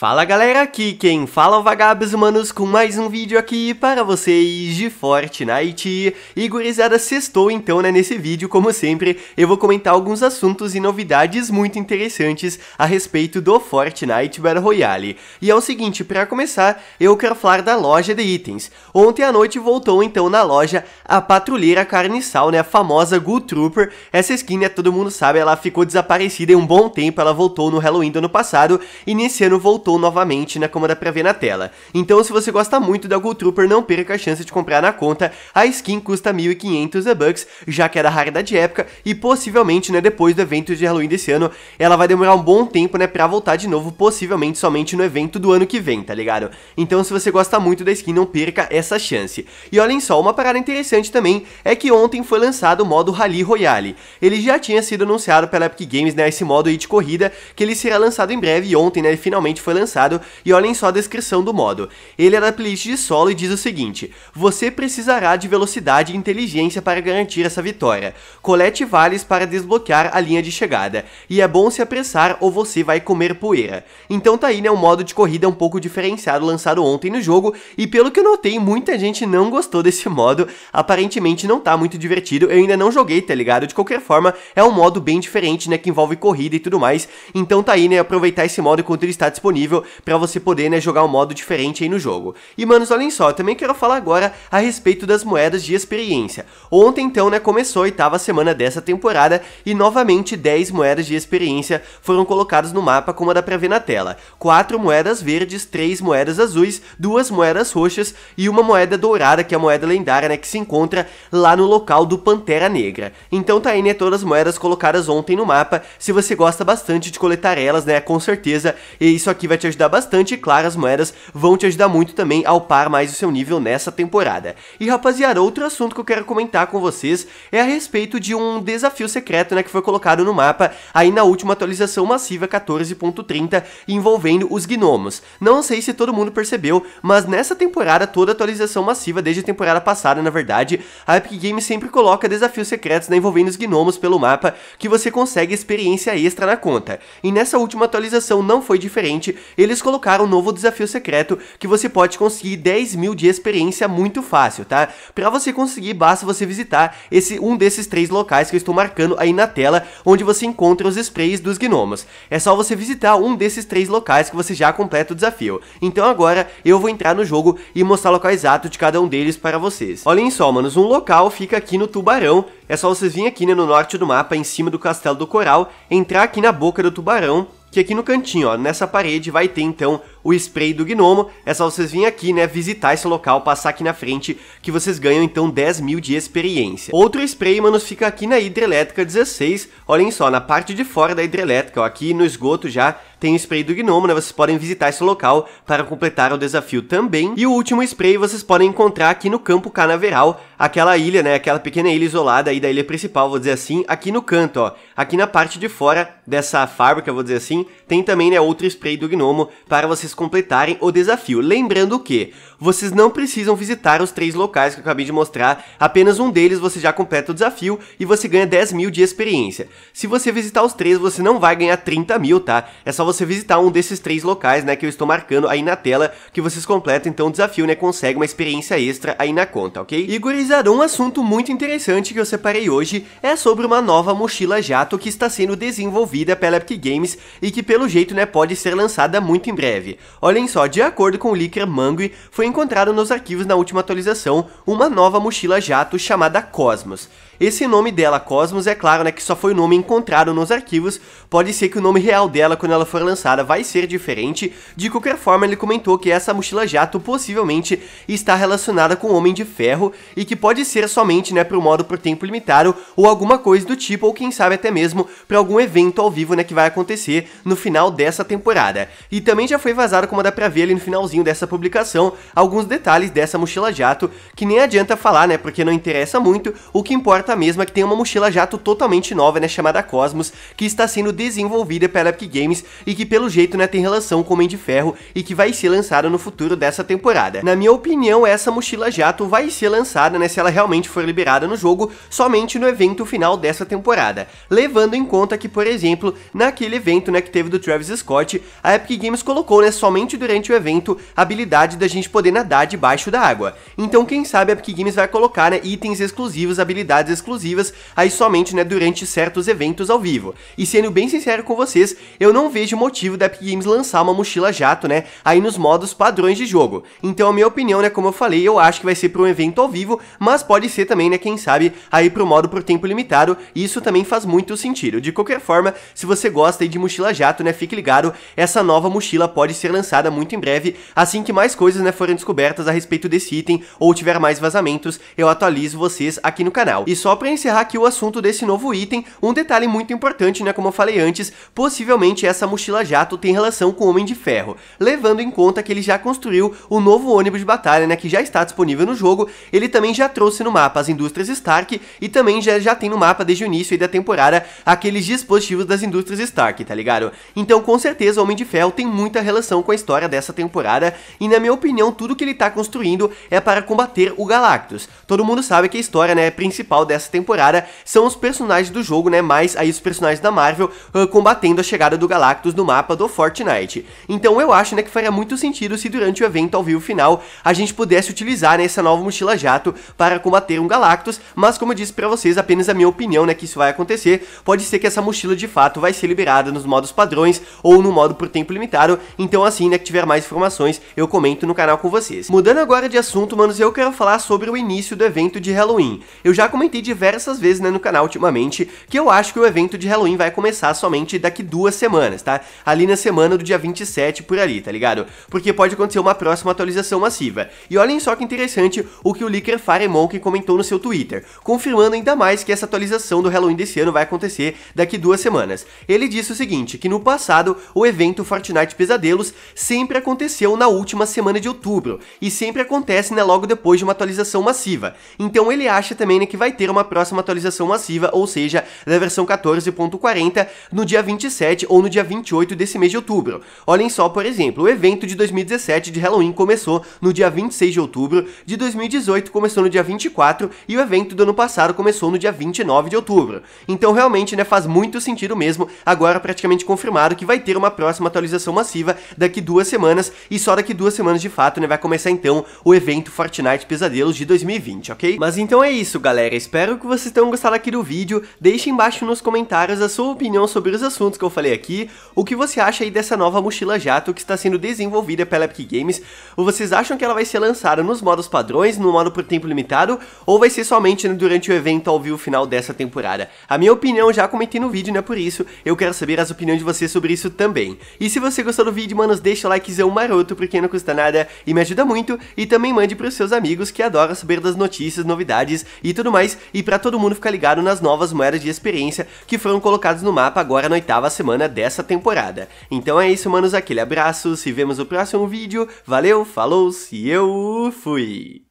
Fala galera, aqui quem fala é Vagabes Humanos com mais um vídeo aqui para vocês de Fortnite. E gurizada, sextou então né, nesse vídeo, como sempre, eu vou comentar alguns assuntos e novidades muito interessantes a respeito do Fortnite Battle Royale. E é o seguinte, para começar, eu quero falar da loja de itens. Ontem à noite voltou então na loja a patrulheira carniçal, né, a famosa Ghoul Trooper. Essa skin, né, todo mundo sabe, ela ficou desaparecida em um bom tempo, ela voltou no Halloween do ano passado e nesse ano voltou voltou novamente, né, como dá pra ver na tela. Então se você gosta muito da Gold Trooper, não perca a chance de comprar na conta, a skin custa 1.500 bucks já que era é raridade de época, e possivelmente, né, depois do evento de Halloween desse ano, ela vai demorar um bom tempo, né, pra voltar de novo, possivelmente somente no evento do ano que vem, tá ligado? Então se você gosta muito da skin, não perca essa chance. E olhem só, uma parada interessante também é que ontem foi lançado o modo Rally Royale. Ele já tinha sido anunciado pela Epic Games, né, esse modo aí de corrida, que ele será lançado em breve, e ontem, né, ele finalmente foi lançado lançado e olhem só a descrição do modo. Ele é da playlist de solo e diz o seguinte, você precisará de velocidade e inteligência para garantir essa vitória. Colete vales para desbloquear a linha de chegada, e é bom se apressar ou você vai comer poeira. Então tá aí né, um modo de corrida um pouco diferenciado lançado ontem no jogo, e pelo que eu notei muita gente não gostou desse modo, aparentemente não tá muito divertido, eu ainda não joguei, tá ligado? De qualquer forma, é um modo bem diferente, né, que envolve corrida e tudo mais, então tá aí, né, aproveitar esse modo enquanto ele está disponível, para você poder né, jogar um modo diferente aí no jogo. E manos, olhem só, eu também quero falar agora a respeito das moedas de experiência. Ontem então né, começou a oitava semana dessa temporada e novamente 10 moedas de experiência foram colocadas no mapa como dá pra ver na tela. 4 moedas verdes, 3 moedas azuis, 2 moedas roxas e uma moeda dourada que é a moeda lendária né, que se encontra lá no local do Pantera Negra. Então tá aí né, todas as moedas colocadas ontem no mapa, se você gosta bastante de coletar elas né, com certeza e isso aqui vai te ajudar bastante, e claro, as moedas vão te ajudar muito também a upar mais o seu nível nessa temporada. E rapaziada, outro assunto que eu quero comentar com vocês é a respeito de um desafio secreto, né, que foi colocado no mapa aí na última atualização massiva 14.30 envolvendo os gnomos. Não sei se todo mundo percebeu, mas nessa temporada toda atualização massiva, desde a temporada passada, na verdade, a Epic Games sempre coloca desafios secretos né, envolvendo os gnomos pelo mapa que você consegue experiência extra na conta. E nessa última atualização não foi diferente, eles colocaram um novo desafio secreto que você pode conseguir 10 mil de experiência muito fácil, tá? Para você conseguir, basta você visitar esse um desses três locais que eu estou marcando aí na tela, onde você encontra os sprays dos gnomos. É só você visitar um desses três locais que você já completa o desafio. Então agora eu vou entrar no jogo e mostrar o local exato de cada um deles para vocês. Olhem só, manos, um local fica aqui no Tubarão, é só vocês virem aqui né, no norte do mapa, em cima do Castelo do Coral, entrar aqui na boca do Tubarão, que aqui no cantinho, ó, nessa parede vai ter então o spray do gnomo. É só vocês virem aqui, né, visitar esse local, passar aqui na frente, que vocês ganham então 10 mil de experiência. Outro spray, mano fica aqui na hidrelétrica 16. Olhem só, na parte de fora da hidrelétrica, ó, aqui no esgoto já tem o spray do gnomo, né, vocês podem visitar esse local para completar o desafio também. E o último spray vocês podem encontrar aqui no campo canaveral, aquela ilha, né, aquela pequena ilha isolada aí da ilha principal, vou dizer assim, aqui no canto, ó. Aqui na parte de fora dessa fábrica, vou dizer assim, tem também, né, outro spray do gnomo para vocês completarem o desafio. Lembrando que vocês não precisam visitar os três locais que eu acabei de mostrar, apenas um deles você já completa o desafio e você ganha 10 mil de experiência. Se você visitar os três, você não vai ganhar 30 mil, tá? É só você visitar um desses três locais, né, que eu estou marcando aí na tela, que vocês completam então o desafio, né, consegue uma experiência extra aí na conta, ok? E gurizada, um assunto muito interessante que eu separei hoje é sobre uma nova mochila jato que está sendo desenvolvida pela Epic Games e que pelo jeito, né, pode ser lançada muito em breve. Olhem só, de acordo com o leaker Mangui, foi encontraram nos arquivos na última atualização uma nova mochila jato chamada Cosmos, esse nome dela, Cosmos, é claro, né, que só foi o nome encontrado nos arquivos, pode ser que o nome real dela quando ela for lançada vai ser diferente. De qualquer forma, ele comentou que essa mochila jato possivelmente está relacionada com o Homem de Ferro e que pode ser somente, né, para o modo por tempo limitado ou alguma coisa do tipo, ou quem sabe até mesmo para algum evento ao vivo, né, que vai acontecer no final dessa temporada. E também já foi vazado, como dá pra ver ali no finalzinho dessa publicação, alguns detalhes dessa mochila jato que nem adianta falar, né, porque não interessa muito, o que importa trata mesmo é que tem uma mochila jato totalmente nova, né, chamada Cosmos, que está sendo desenvolvida pela Epic Games e que pelo jeito, né, tem relação com o Homem de Ferro e que vai ser lançada no futuro dessa temporada. Na minha opinião, essa mochila jato vai ser lançada, né, se ela realmente for liberada no jogo, somente no evento final dessa temporada, levando em conta que, por exemplo, naquele evento, né, que teve do Travis Scott, a Epic Games colocou, né, somente durante o evento, a habilidade da gente poder nadar debaixo da água. Então, quem sabe a Epic Games vai colocar, né, itens exclusivos, habilidades exclusivas, aí somente né, durante certos eventos ao vivo. E sendo bem sincero com vocês, eu não vejo motivo da Epic Games lançar uma mochila jato, né, aí nos modos padrões de jogo. Então a minha opinião, né, como eu falei, eu acho que vai ser para um evento ao vivo, mas pode ser também, né, quem sabe, aí pro modo por tempo limitado, e isso também faz muito sentido. De qualquer forma, se você gosta de mochila jato, né, fique ligado, essa nova mochila pode ser lançada muito em breve, assim que mais coisas, né, forem descobertas a respeito desse item ou tiver mais vazamentos, eu atualizo vocês aqui no canal. E só só para encerrar aqui o assunto desse novo item, um detalhe muito importante, né, como eu falei antes, possivelmente essa mochila jato tem relação com o Homem de Ferro, levando em conta que ele já construiu o novo ônibus de batalha, né, que já está disponível no jogo, ele também já trouxe no mapa as indústrias Stark e também já, já tem no mapa desde o início da temporada aqueles dispositivos das indústrias Stark, tá ligado? Então com certeza o Homem de Ferro tem muita relação com a história dessa temporada e na minha opinião tudo que ele está construindo é para combater o Galactus. Todo mundo sabe que a história né, principal dessa nessa temporada são os personagens do jogo, né? Mais aí os personagens da Marvel uh, combatendo a chegada do Galactus no mapa do Fortnite. Então eu acho, né, que faria muito sentido se durante o evento ao vivo final a gente pudesse utilizar né, essa nova mochila jato para combater um Galactus, mas como eu disse para vocês, apenas a minha opinião, né, que isso vai acontecer. Pode ser que essa mochila de fato vai ser liberada nos modos padrões ou no modo por tempo limitado, então assim, né, que tiver mais informações, eu comento no canal com vocês. Mudando agora de assunto, manos, eu quero falar sobre o início do evento de Halloween. Eu já comentei aqui diversas vezes né, no canal ultimamente, que eu acho que o evento de Halloween vai começar somente daqui duas semanas, tá? Ali na semana do dia 27 por ali, tá ligado? Porque pode acontecer uma próxima atualização massiva. E olhem só que interessante o que o Licker Firemonk comentou no seu Twitter, confirmando ainda mais que essa atualização do Halloween desse ano vai acontecer daqui duas semanas. Ele disse o seguinte, que no passado o evento Fortnite Pesadelos sempre aconteceu na última semana de outubro, e sempre acontece né, logo depois de uma atualização massiva. Então ele acha também né, que vai ter ter uma próxima atualização massiva, ou seja, da versão 14.40, no dia 27 ou no dia 28 desse mês de outubro. Olhem só, por exemplo, o evento de 2017 de Halloween começou no dia 26 de outubro, de 2018 começou no dia 24 e o evento do ano passado começou no dia 29 de outubro. Então realmente, né, faz muito sentido mesmo, agora praticamente confirmado que vai ter uma próxima atualização massiva daqui duas semanas e só daqui duas semanas de fato, né, vai começar então o evento Fortnite Pesadelos de 2020, ok? Mas então é isso, galera, espero espero que vocês tenham gostado aqui do vídeo, deixe embaixo nos comentários a sua opinião sobre os assuntos que eu falei aqui, o que você acha aí dessa nova mochila jato que está sendo desenvolvida pela Epic Games, ou vocês acham que ela vai ser lançada nos modos padrões, no modo por tempo limitado, ou vai ser somente durante o evento ao vivo final dessa temporada. A minha opinião já comentei no vídeo, né, por isso, eu quero saber as opiniões de vocês sobre isso também. E se você gostou do vídeo, manos, deixa o likezão maroto, porque não custa nada e me ajuda muito, e também mande para os seus amigos que adoram saber das notícias, novidades e tudo mais, e para todo mundo ficar ligado nas novas moedas de experiência que foram colocadas no mapa agora na oitava semana dessa temporada. Então é isso, manos, aquele abraço, se vemos no próximo vídeo, valeu, falou, se eu fui!